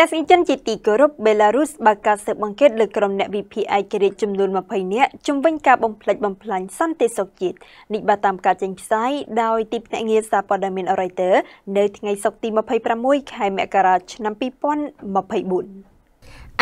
ទស្សនិកជនជាទីគោរពបេឡារុសបើកការស៊ើបអង្កេតលើក្រុមអ្នកវិភាគឯករាជ្យចំនួន20នាក់ជំវិញការបំផ្លិចបំផ្លាញសន្តិសុខជាតិនេះបាទតាមការចេញផ្សាយដោយទីភ្នាក់ងារសារព័ត៌មាន Reuters នៅថ្ងៃសុក្រទី26ខែមករាឆ្នាំ2024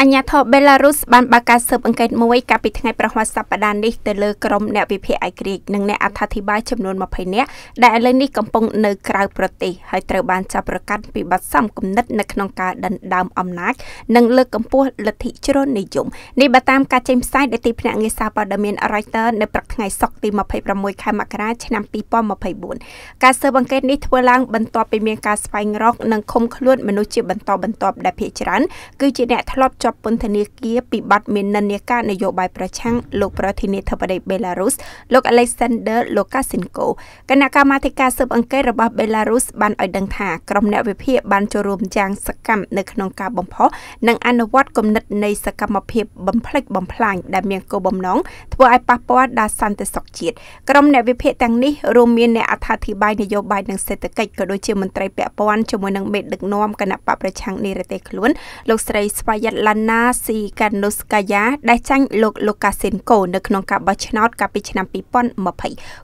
អញ្ញាធិបបេឡារុសបានបើកការស៊ើបអង្កេតមួយកាលពីថ្ងៃប្រហ័សសប្តាហ៍នេះទៅលើក្រុមអ្នកវិភាគអៃក្រិចនិងអ្នកអត្ថាធិប្បាយចំនួន20នាក់ដែលឥឡូវនេះកំពុងនៅក្រៅប្រទេសហើយត្រូវបានចាប់ប្រកាន់ពីបទសំគំនិតនៅក្នុងការដណ្ដើមអំណាចនិងលើកកម្ពស់លទ្ធិជ្រុលនិយមនេះបើតាមការចេញផ្សាយដែលទីភ្នាក់ងារសារព័ត៌មាន Reuters នៅព្រឹកថ្ងៃសុក្រទី26ខែមករាឆ្នាំ2024ការស៊ើបអង្កេតនេះធ្វើឡើងបន្ទាប់ពីមានការស្វែងរកនិងឃុំខ្លួនមនុស្សជាបន្តបន្ទាប់ដែលភាគច្រើនគឺជាអ្នកធ្លាប់ជាប់ពន្ធនាគារពីបទមាននិន្នាការនយោបាយប្រឆាំងលោកប្រធានាធិបតីបេឡារុសលោក Alexander Lukashenko គណៈកម្មាធិការស៊ើបអង្កេតរបស់បេឡារុសបានឲ្យដឹងថាក្រុមអ្នកវិភាគបានចូលរួមយ៉ាងសកម្មនៅក្នុងការបំផុសនិងអនុវត្តគំនិតនៃសកម្មភាពបំផ្លិចបំផ្លាញដែលមានគោលបំណងធ្វើឲ្យប៉ះពាល់ដល់សន្តិសុខជាតិក្រុមអ្នកវិភាគទាំងនេះរួមមានអ្នកអត្ថាធិប្បាយនយោបាយនិងសេដ្ឋកិច្ចក៏ដូចជាមន្ត្រីពាក់ព័ន្ធជាមួយនឹងមេដឹកនាំគណៈបកប្រឆាំងនៃប្រទេសខ្លួនលោកស្រីស្វាយ័តឡានណាស៊ីកានូស្កាយ៉ាដែលចាញ់លោកលូកាសិនកូនៅក្នុងការបោះឆ្នោតកាលពីឆ្នាំ2020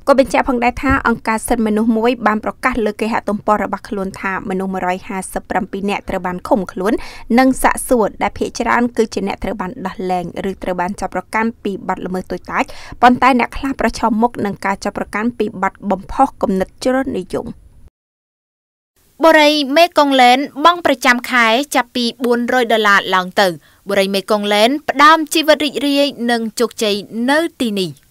ក៏បញ្ជាក់ផងដែរថាអង្គការសិទ្ធិមនុស្សមួយ បានប្រកាសលើគេហទំព័ររបស់ខ្លួនថាមនុស្ស157នាក់ត្រូវបានឃុំខ្លួននិងសាកសួរដែលភាគច្រើនគឺជាអ្នកត្រូវបានដោះលែងឬត្រូវបានចាប់ប្រកាន់ពីបទល្មើសទុយតាចប៉ុន្តែអ្នកខ្លះប្រឈមមុខនឹងការចាប់ប្រកាន់ពីបទបំផុសគំនិតជ្រុលនិយម។បុរីមេកុងលែនបង់ប្រចាំខែចាប់ពី400ដុល្លារឡើងទៅបុរីមេកុងលែនផ្ដើមជីវិតរីករាយនិងជោគជ័យនៅទីនេះ